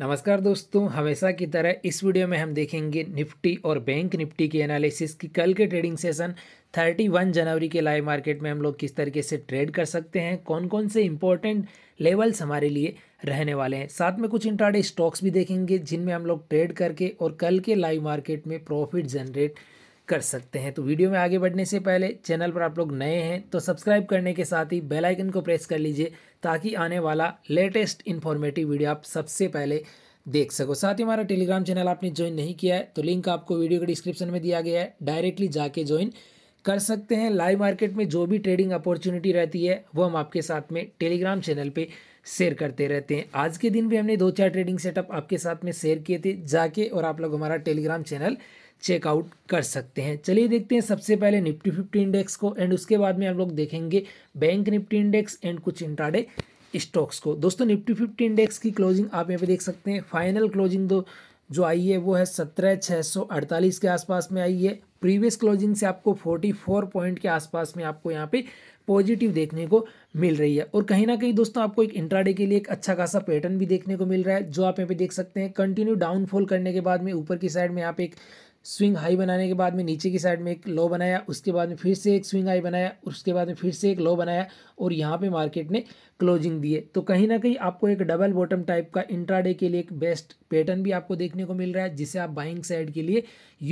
नमस्कार दोस्तों हमेशा की तरह इस वीडियो में हम देखेंगे निफ्टी और बैंक निफ्टी के एनालिसिस की कल के ट्रेडिंग सेशन 31 जनवरी के लाइव मार्केट में हम लोग किस तरीके से ट्रेड कर सकते हैं कौन कौन से इंपॉर्टेंट लेवल्स हमारे लिए रहने वाले हैं साथ में कुछ इंटरडे स्टॉक्स भी देखेंगे जिनमें हम लोग ट्रेड करके और कल के लाइव मार्केट में प्रॉफिट जनरेट कर सकते हैं तो वीडियो में आगे बढ़ने से पहले चैनल पर आप लोग नए हैं तो सब्सक्राइब करने के साथ ही बेल आइकन को प्रेस कर लीजिए ताकि आने वाला लेटेस्ट इन्फॉर्मेटिव वीडियो आप सबसे पहले देख सको साथ ही हमारा टेलीग्राम चैनल आपने ज्वाइन नहीं किया है तो लिंक आपको वीडियो के डिस्क्रिप्शन में दिया गया है डायरेक्टली जाके ज्वाइन कर सकते हैं लाइव मार्केट में जो भी ट्रेडिंग अपॉर्चुनिटी रहती है वो हम आपके साथ में टेलीग्राम चैनल पर शेयर करते रहते हैं आज के दिन भी हमने दो चार ट्रेडिंग सेटअप आपके साथ में शेयर किए थे जाके और आप लोग हमारा टेलीग्राम चैनल चेकआउट कर सकते हैं चलिए देखते हैं सबसे पहले निफ्टी फिफ्टी इंडेक्स को एंड उसके बाद में हम लोग देखेंगे बैंक निफ्टी इंडेक्स एंड कुछ इंट्राडे स्टॉक्स को दोस्तों निफ्टी फिफ्टी इंडेक्स की क्लोजिंग आप यहाँ पे देख सकते हैं फाइनल क्लोजिंग दो जो आई है वो है सत्रह छः सौ अड़तालीस के आसपास में आई है प्रीवियस क्लोजिंग से आपको फोर्टी फोर पॉइंट के आसपास में आपको यहाँ पे पॉजिटिव देखने को मिल रही है और कहीं ना कहीं दोस्तों आपको एक इंट्राडे के लिए एक अच्छा खासा पैटर्न भी देखने को मिल रहा है जो आप यहाँ पे देख सकते हैं कंटिन्यू डाउनफॉल करने के बाद में ऊपर की साइड में आप एक स्विंग हाई बनाने के बाद में नीचे की साइड में एक लो बनाया उसके बाद में फिर से एक स्विंग हाई बनाया उसके बाद में फिर से एक लो बनाया और यहाँ पे मार्केट ने क्लोजिंग दिए तो कहीं ना कहीं आपको एक डबल बॉटम टाइप का इंट्राडे के लिए एक बेस्ट पैटर्न भी आपको देखने को मिल रहा है जिसे आप बाइंग साइड के लिए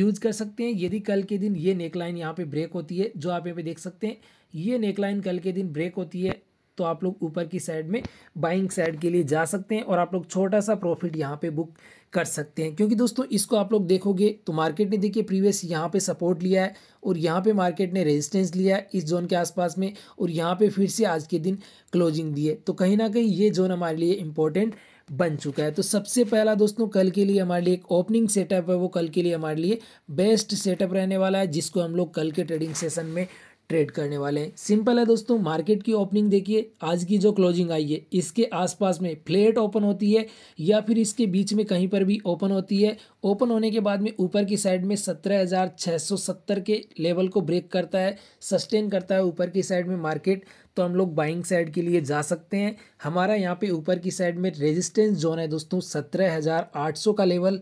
यूज़ कर सकते हैं यदि कल के दिन ये नेकलाइन यहाँ पर ब्रेक होती है जो आप यहाँ पर देख सकते हैं ये नेकलाइन कल के दिन ब्रेक होती है तो आप लोग ऊपर की साइड में बाइंग साइड के लिए जा सकते हैं और आप लोग छोटा सा प्रॉफिट यहाँ पे बुक कर सकते हैं क्योंकि दोस्तों इसको आप लोग देखोगे तो मार्केट ने देखिए प्रीवियस यहाँ पे सपोर्ट लिया है और यहाँ पे मार्केट ने रेजिस्टेंस लिया है इस जोन के आसपास में और यहाँ पे फिर से आज के दिन क्लोजिंग दिए तो कहीं ना कहीं ये जोन हमारे लिए इम्पोर्टेंट बन चुका है तो सबसे पहला दोस्तों कल के लिए हमारे लिए एक ओपनिंग सेटअप है वो कल के लिए हमारे लिए बेस्ट सेटअप रहने वाला है जिसको हम लोग कल के ट्रेडिंग सेशन में ट्रेड करने वाले हैं सिंपल है दोस्तों मार्केट की ओपनिंग देखिए आज की जो क्लोजिंग आई है इसके आसपास में फ्लेट ओपन होती है या फिर इसके बीच में कहीं पर भी ओपन होती है ओपन होने के बाद में ऊपर की साइड में 17,670 के लेवल को ब्रेक करता है सस्टेन करता है ऊपर की साइड में मार्केट तो हम लोग बाइंग साइड के लिए जा सकते हैं हमारा यहाँ पर ऊपर की साइड में रेजिस्टेंस जोन है दोस्तों सत्रह का लेवल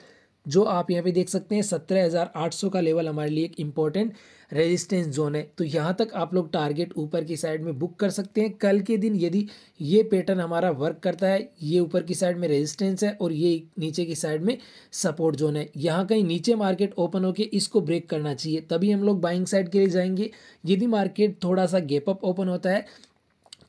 जो आप यहाँ पर देख सकते हैं सत्रह का लेवल हमारे लिए एक इम्पॉर्टेंट रेजिस्टेंस जोन है तो यहाँ तक आप लोग टारगेट ऊपर की साइड में बुक कर सकते हैं कल के दिन यदि ये पैटर्न हमारा वर्क करता है ये ऊपर की साइड में रेजिस्टेंस है और ये नीचे की साइड में सपोर्ट जोन है यहाँ कहीं नीचे मार्केट ओपन होकर इसको ब्रेक करना चाहिए तभी हम लोग बाइंग साइड के लिए जाएंगे यदि मार्केट थोड़ा सा गेप अप ओपन होता है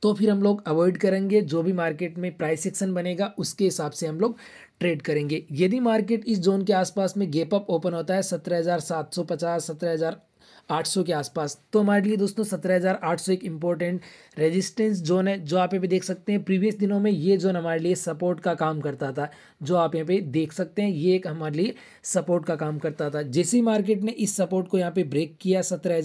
तो फिर हम लोग अवॉइड करेंगे जो भी मार्केट में प्राइस सेक्शन बनेगा उसके हिसाब से हम लोग ट्रेड करेंगे यदि मार्केट इस जोन के आसपास में गेप अप ओपन होता है सत्रह हज़ार सात सौ पचास सत्रह हज़ार 800 के आसपास तो हमारे लिए दोस्तों 17,800 एक इम्पोर्टेंट रेजिस्टेंस जोन है जो आप यहाँ पे देख सकते हैं प्रीवियस दिनों में ये जोन हमारे लिए सपोर्ट का काम करता था जो आप यहाँ पे देख सकते हैं ये एक हमारे लिए सपोर्ट का काम करता था जैसे मार्केट ने इस सपोर्ट को यहाँ पे ब्रेक किया सत्रह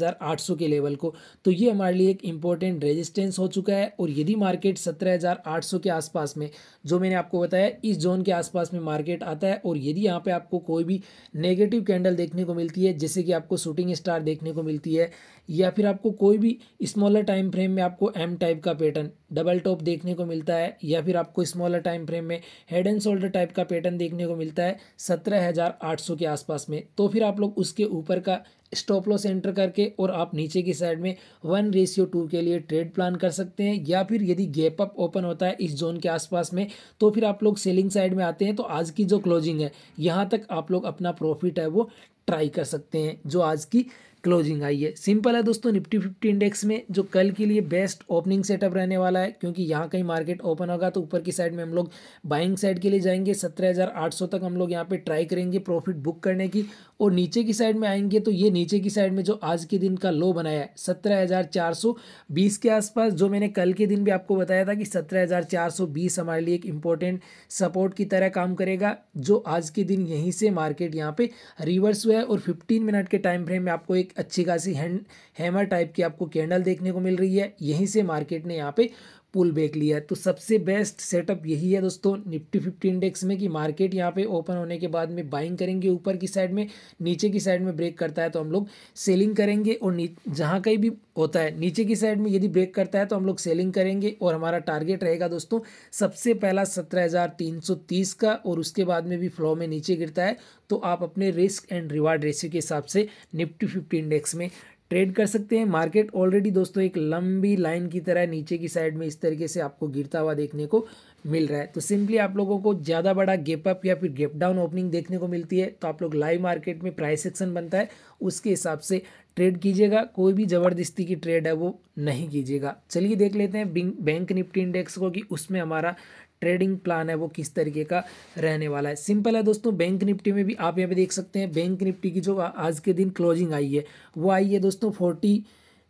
के लेवल को तो ये हमारे लिए एक इम्पोर्टेंट रेजिस्टेंस हो चुका है और यदि मार्केट सत्रह के आसपास में जो मैंने आपको बताया इस जोन के आसपास में मार्केट आता है और यदि यहाँ पर आपको कोई भी नेगेटिव कैंडल देखने को मिलती है जैसे कि आपको शूटिंग स्टार देखने देखने को मिलती है या फिर आपको कोई भी स्मॉलर टाइम फ्रेम में आपको एम टाइप का पैटर्न डबल टॉप देखने को मिलता है या फिर आपको स्मॉलर टाइम फ्रेम में हेड एंड शोल्डर टाइप का पैटर्न देखने को मिलता है सत्रह हज़ार आठ सौ के आसपास में तो फिर आप लोग उसके ऊपर का स्टॉप लॉस एंटर करके और आप नीचे की साइड में वन रेशियो टू के लिए ट्रेड प्लान कर सकते हैं या फिर यदि गैप अप ओपन होता है इस जोन के आसपास में तो फिर आप लोग सेलिंग साइड में आते हैं तो आज की जो क्लोजिंग है यहाँ तक आप लोग अपना प्रॉफिट है वो ट्राई कर सकते हैं जो आज की क्लोजिंग आई है सिंपल है दोस्तों निफ्टी फिफ्टी इंडेक्स में जो कल के लिए बेस्ट ओपनिंग सेटअप रहने वाला है क्योंकि यहाँ कहीं मार्केट ओपन होगा तो ऊपर की साइड में हम लोग बाइंग साइड के लिए जाएंगे सत्रह हज़ार आठ सौ तक हम लोग यहाँ पे ट्राई करेंगे प्रॉफिट बुक करने की और नीचे की साइड में आएंगे तो ये नीचे की साइड में जो आज के दिन का लो बनाया है सत्रह हज़ार चार सौ बीस के आसपास जो मैंने कल के दिन भी आपको बताया था कि सत्रह हज़ार चार सौ बीस हमारे लिए एक इम्पोर्टेंट सपोर्ट की तरह काम करेगा जो आज के दिन यहीं से मार्केट यहाँ पर रिवर्स हुआ है और फिफ्टीन मिनट के टाइम फ्रेम में आपको एक एक अच्छी खासी हैंड हैमर टाइप की आपको कैंडल देखने को मिल रही है यहीं से मार्केट ने यहाँ पे पुल बैक लिया है तो सबसे बेस्ट सेटअप यही है दोस्तों निफ्टी फिफ्टी इंडेक्स में कि मार्केट यहाँ पे ओपन होने के बाद में बाइंग करेंगे ऊपर की साइड में नीचे की साइड में ब्रेक करता है तो हम लोग सेलिंग करेंगे और जहाँ कहीं भी होता है नीचे की साइड में यदि ब्रेक करता है तो हम लोग सेलिंग करेंगे और हमारा टारगेट रहेगा दोस्तों सबसे पहला सत्रह का और उसके बाद में भी फ्लो में नीचे गिरता है तो आप अपने रिस्क एंड रिवार्ड रेशियो के हिसाब से निफ्टी फिफ्टी इंडेक्स में ट्रेड कर सकते हैं मार्केट ऑलरेडी दोस्तों एक लंबी लाइन की तरह नीचे की साइड में इस तरीके से आपको गिरता हुआ देखने को मिल रहा है तो सिंपली आप लोगों को ज़्यादा बड़ा गेप अप या फिर गेप डाउन ओपनिंग देखने को मिलती है तो आप लोग लाइव मार्केट में प्राइस सेक्शन बनता है उसके हिसाब से ट्रेड कीजिएगा कोई भी ज़बरदस्ती की ट्रेड है वो नहीं कीजिएगा चलिए देख लेते हैं बैंक निफ्टी इंडेक्स को कि उसमें हमारा ट्रेडिंग प्लान है वो किस तरीके का रहने वाला है सिंपल है दोस्तों बैंक निफ्टी में भी आप यहाँ पे देख सकते हैं बैंक निफ्टी की जो आज के दिन क्लोजिंग आई है वो आई है दोस्तों फोर्टी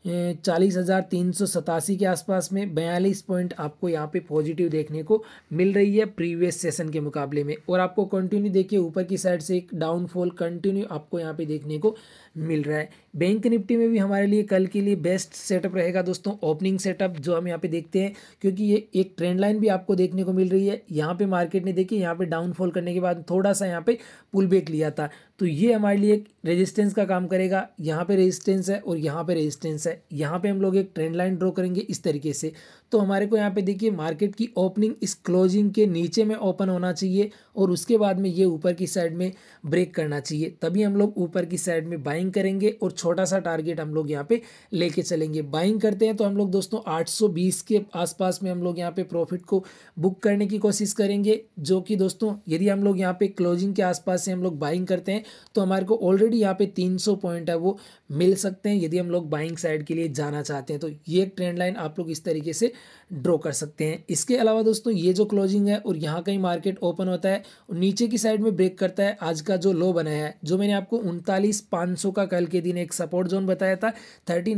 चालीस हज़ार तीन सौ सतासी के आसपास में बयालीस पॉइंट आपको यहाँ पे पॉजिटिव देखने को मिल रही है प्रीवियस सेशन के मुकाबले में और आपको कंटिन्यू देखिए ऊपर की साइड से एक डाउनफॉल कंटिन्यू आपको यहाँ पे देखने को मिल रहा है बैंक निफ्टी में भी हमारे लिए कल के लिए बेस्ट सेटअप रहेगा दोस्तों ओपनिंग सेटअप जो हम यहाँ पे देखते हैं क्योंकि ये एक ट्रेंड लाइन भी आपको देखने को मिल रही है यहाँ पे मार्केट ने देखिए यहाँ पे डाउनफॉल करने के बाद थोड़ा सा यहाँ पे पुल बैक लिया था तो ये हमारे लिए एक रेजिस्टेंस का काम करेगा यहाँ पे रेजिस्टेंस है और यहाँ पे रेजिस्टेंस है यहाँ पे हम लोग एक ट्रेंड लाइन ड्रॉ करेंगे इस तरीके से तो हमारे को यहाँ पे देखिए मार्केट की ओपनिंग इस क्लोजिंग के नीचे में ओपन होना चाहिए और उसके बाद में ये ऊपर की साइड में ब्रेक करना चाहिए तभी हम लोग ऊपर की साइड में बाइंग करेंगे और छोटा सा टारगेट हम लोग यहाँ पे लेके चलेंगे बाइंग करते हैं तो हम लोग दोस्तों 820 के आसपास में हम लोग यहाँ पे प्रॉफिट को बुक करने की कोशिश करेंगे जो कि दोस्तों यदि हम लोग यहाँ पे क्लोजिंग के आसपास से हम लोग बाइंग करते हैं तो हमारे को ऑलरेडी यहाँ पे 300 पॉइंट है वो मिल सकते हैं यदि हम लोग बाइंग साइड के लिए जाना चाहते हैं तो ये ट्रेंड लाइन आप लोग इस तरीके से ड्रॉ कर सकते हैं इसके अलावा दोस्तों ये जो क्लोजिंग है और यहाँ का ही मार्केट ओपन होता है और नीचे की साइड में ब्रेक करता है आज का जो लो बनाया है जो मैंने आपको उनतालीस का कल के दिन एक सपोर्ट जोन बताया था थर्टी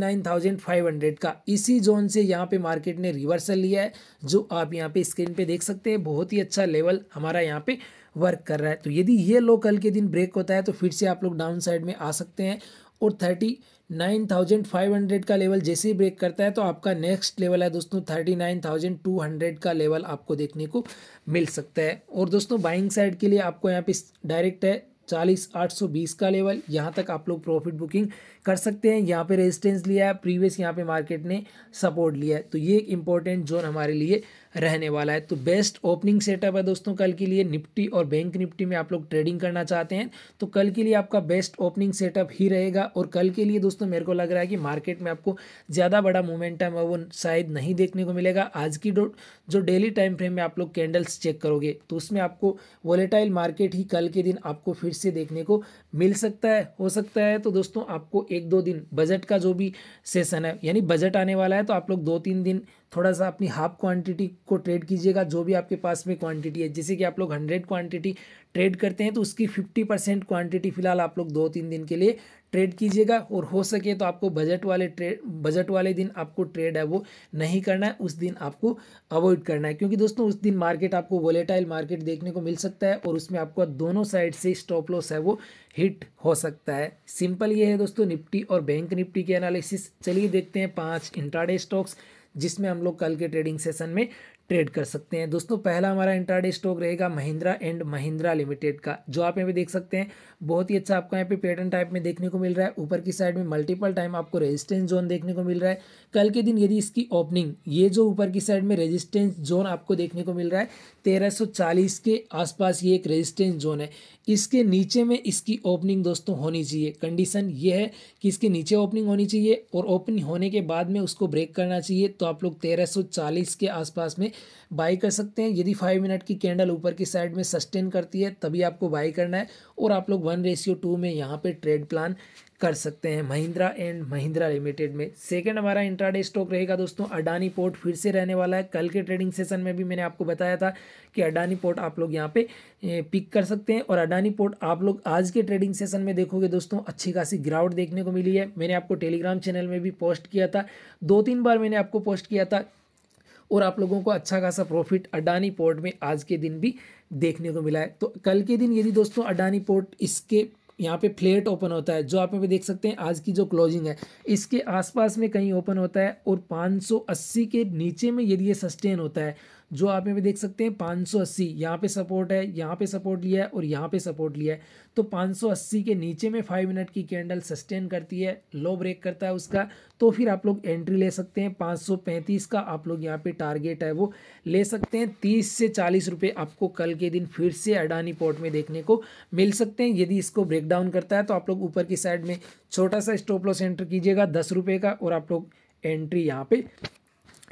का इसी जोन से यहाँ पे मार्केट ने रिवर्सल लिया है जो आप यहाँ पे स्क्रीन पर देख सकते हैं बहुत ही अच्छा लेवल हमारा यहाँ पे वर्क कर रहा है तो यदि ये लो कल के दिन ब्रेक होता है तो फिर से आप लोग डाउन साइड में आ सकते हैं और thirty nine thousand five hundred का लेवल जैसे ही ब्रेक करता है तो आपका नेक्स्ट लेवल है दोस्तों thirty nine thousand two hundred का लेवल आपको देखने को मिल सकता है और दोस्तों बाइंग साइड के लिए आपको यहाँ पे डायरेक्ट है चालीस आठ सौ बीस का लेवल यहाँ तक आप लोग प्रॉफिट बुकिंग कर सकते हैं यहाँ पे रेजिस्टेंस लिया है प्रीवियस यहाँ पे मार्केट ने सपोर्ट लिया है तो ये एक इंपॉर्टेंट जोन हमारे लिए रहने वाला है तो बेस्ट ओपनिंग सेटअप है दोस्तों कल के लिए निफ्टी और बैंक निफ्टी में आप लोग ट्रेडिंग करना चाहते हैं तो कल के लिए आपका बेस्ट ओपनिंग सेटअप ही रहेगा और कल के लिए दोस्तों मेरे को लग रहा है कि मार्केट में आपको ज़्यादा बड़ा मोमेंटम है वो शायद नहीं देखने को मिलेगा आज की जो डेली टाइम फ्रेम में आप लोग कैंडल्स चेक करोगे तो उसमें आपको वॉलेटाइल मार्केट ही कल के दिन आपको फिर से देखने को मिल सकता है हो सकता है तो दोस्तों आपको एक दो दिन बजट का जो भी सेशन है यानी बजट आने वाला है तो आप लोग दो तीन दिन थोड़ा सा अपनी हाफ क्वांटिटी को ट्रेड कीजिएगा जो भी आपके पास में क्वांटिटी है जैसे कि आप लोग हंड्रेड क्वांटिटी ट्रेड करते हैं तो उसकी फिफ्टी परसेंट क्वांटिटी फिलहाल आप लोग दो तीन दिन के लिए ट्रेड कीजिएगा और हो सके तो आपको बजट वाले ट्रेड बजट वाले दिन आपको ट्रेड है वो नहीं करना है उस दिन आपको अवॉइड करना है क्योंकि दोस्तों उस दिन मार्केट आपको वोलेटाइल मार्केट देखने को मिल सकता है और उसमें आपको दोनों साइड से स्टॉप लॉस है वो हिट हो सकता है सिंपल ये है दोस्तों निफ्टी और बैंक निफ्टी के एनालिसिस चलिए देखते हैं पाँच इंट्राडे स्टॉक्स जिसमें हम लोग कल के ट्रेडिंग सेशन में ट्रेड कर सकते हैं दोस्तों पहला हमारा इंट्राडे स्टॉक रहेगा महिंद्रा एंड महिंद्रा लिमिटेड का जो आप यहाँ पे देख सकते हैं बहुत ही अच्छा आपको यहाँ पे पैटर्न टाइप में देखने को मिल रहा है ऊपर की साइड में मल्टीपल टाइम आपको रेजिस्टेंस जोन देखने को मिल रहा है कल के दिन यदि इसकी ओपनिंग ये जो ऊपर की साइड में रेजिस्टेंस जोन आपको देखने को मिल रहा है तेरह के आसपास ये एक रेजिस्टेंस जोन है इसके नीचे में इसकी ओपनिंग दोस्तों होनी चाहिए कंडीशन ये है कि इसके नीचे ओपनिंग होनी चाहिए और ओपनिंग होने के बाद में उसको ब्रेक करना चाहिए तो आप लोग तेरह के आसपास में बाई कर सकते हैं यदि फाइव मिनट की कैंडल ऊपर की साइड में सस्टेन करती है तभी आपको बाई करना है और आप लोग वन रेशियो टू में यहाँ पे ट्रेड प्लान कर सकते हैं महिंद्रा एंड महिंद्रा लिमिटेड में सेकंड हमारा इंट्राडे स्टॉक रहेगा दोस्तों अडानी पोर्ट फिर से रहने वाला है कल के ट्रेडिंग सेशन में भी मैंने आपको बताया था कि अडानी पोर्ट आप लोग यहाँ पे पिक कर सकते हैं और अडानी पोर्ट आप लोग आज के ट्रेडिंग सेशन में देखोगे दोस्तों अच्छी खासी ग्राउंड देखने को मिली है मैंने आपको टेलीग्राम चैनल में भी पोस्ट किया था दो तीन बार मैंने आपको पोस्ट किया था और आप लोगों को अच्छा खासा प्रॉफिट अडानी पोर्ट में आज के दिन भी देखने को मिला है तो कल के दिन यदि दोस्तों अडानी पोर्ट इसके यहाँ पे फ्लेट ओपन होता है जो आप यहाँ पे देख सकते हैं आज की जो क्लोजिंग है इसके आसपास में कहीं ओपन होता है और 580 के नीचे में यदि ये सस्टेन होता है जो आप यहाँ पे देख सकते हैं 580 यहाँ पे सपोर्ट है यहाँ पे सपोर्ट लिया है और यहाँ पे सपोर्ट लिया है तो 580 के नीचे में फाइव मिनट की कैंडल सस्टेन करती है लो ब्रेक करता है उसका तो फिर आप लोग एंट्री ले सकते हैं 535 का आप लोग यहाँ पे टारगेट है वो ले सकते हैं तीस से चालीस रुपये आपको कल के दिन फिर से अडानी पोर्ट में देखने को मिल सकते हैं यदि इसको ब्रेक डाउन करता है तो आप लोग ऊपर की साइड में छोटा सा स्टॉप लॉस एंटर कीजिएगा दस रुपये का और आप लोग एंट्री यहाँ पे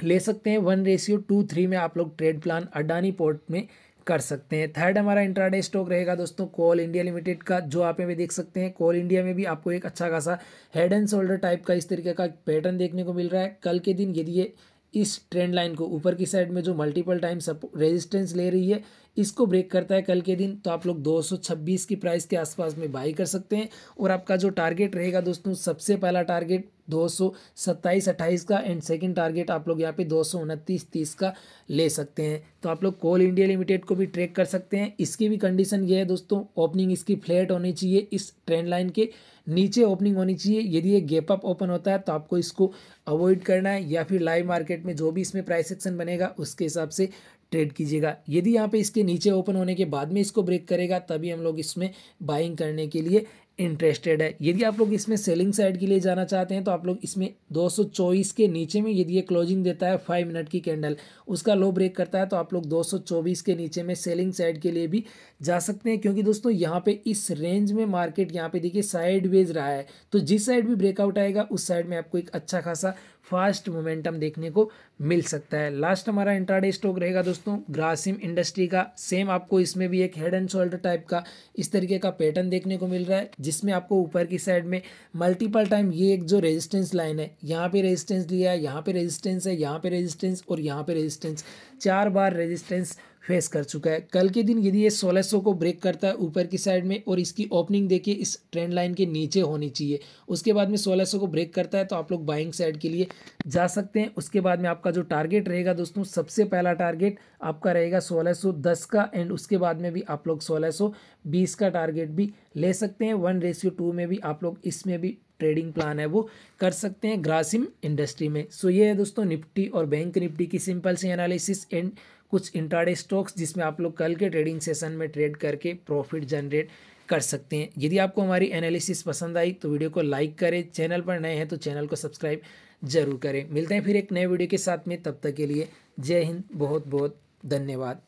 ले सकते हैं वन रेशियो टू थ्री में आप लोग ट्रेड प्लान अडानी पोर्ट में कर सकते हैं थर्ड हमारा इंट्राडे स्टॉक रहेगा दोस्तों कोल इंडिया लिमिटेड का जो आप यहाँ देख सकते हैं कोल इंडिया में भी आपको एक अच्छा खासा हेड एंड शोल्डर टाइप का इस तरीके का पैटर्न देखने को मिल रहा है कल के दिन यदि ये इस ट्रेंड लाइन को ऊपर की साइड में जो मल्टीपल टाइम रेजिस्टेंस ले रही है इसको ब्रेक करता है कल के दिन तो आप लोग 226 की प्राइस के आसपास में बाई कर सकते हैं और आपका जो टारगेट रहेगा दोस्तों सबसे पहला टारगेट दो सौ सत्ताईस अट्ठाईस का एंड सेकंड टारगेट आप लोग यहाँ पे दो सौ उनतीस तीस का ले सकते हैं तो आप लोग कोल इंडिया लिमिटेड को भी ट्रैक कर सकते हैं इसकी भी कंडीशन ये है दोस्तों ओपनिंग इसकी फ्लैट होनी चाहिए इस ट्रेंड लाइन के नीचे ओपनिंग होनी चाहिए यदि ये गैप अप ओपन होता है तो आपको इसको अवॉइड करना है या फिर लाइव मार्केट में जो भी इसमें प्राइस एक्शन बनेगा उसके हिसाब से ट्रेड कीजिएगा यदि यहाँ पे इसके नीचे ओपन होने के बाद में इसको ब्रेक करेगा तभी हम लोग इसमें बाइंग करने के लिए इंटरेस्टेड है यदि आप लोग इसमें सेलिंग साइड के लिए जाना चाहते हैं तो आप लोग इसमें 224 के नीचे में यदि ये क्लोजिंग देता है फाइव मिनट की कैंडल उसका लो ब्रेक करता है तो आप लोग 224 के नीचे में सेलिंग साइड के लिए भी जा सकते हैं क्योंकि दोस्तों यहाँ पे इस रेंज में मार्केट यहाँ पे देखिए साइड रहा है तो जिस साइड भी ब्रेकआउट आएगा उस साइड में आपको एक अच्छा खासा फास्ट मोमेंटम देखने को मिल सकता है लास्ट हमारा इंट्राडे स्टॉक रहेगा दोस्तों ग्रासिम इंडस्ट्री का सेम आपको इसमें भी एक हेड एंड शोल्डर टाइप का इस तरीके का पैटर्न देखने को मिल रहा है जिसमें आपको ऊपर की साइड में मल्टीपल टाइम ये एक जो रेजिस्टेंस लाइन है यहाँ पे रेजिस्टेंस लिया है यहाँ पे रेजिस्टेंस है यहाँ पे रेजिस्टेंस और यहाँ पे रेजिस्टेंस चार बार रेजिस्टेंस फेस कर चुका है कल के दिन यदि ये 1600 को ब्रेक करता है ऊपर की साइड में और इसकी ओपनिंग देखिए इस ट्रेंड लाइन के नीचे होनी चाहिए उसके बाद में 1600 को ब्रेक करता है तो आप लोग बाइंग साइड के लिए जा सकते हैं उसके बाद में आपका जो टारगेट रहेगा दोस्तों सबसे पहला टारगेट आपका रहेगा दस का एंड उसके बाद में भी आप लोग बीस का टारगेट भी ले सकते हैं वन रेशियो टू में भी आप लोग इसमें भी ट्रेडिंग प्लान है वो कर सकते हैं ग्रासिम इंडस्ट्री में सो so ये है दोस्तों निफ्टी और बैंक निफ्टी की सिंपल सी एनालिसिस एंड कुछ इंट्राडे स्टॉक्स जिसमें आप लोग कल के ट्रेडिंग सेशन में ट्रेड करके प्रॉफिट जनरेट कर सकते हैं यदि आपको हमारी एनालिसिस पसंद आई तो वीडियो को लाइक करें चैनल पर नए हैं तो चैनल को सब्सक्राइब जरूर करें मिलते हैं फिर एक नए वीडियो के साथ में तब तक के लिए जय हिंद बहुत बहुत धन्यवाद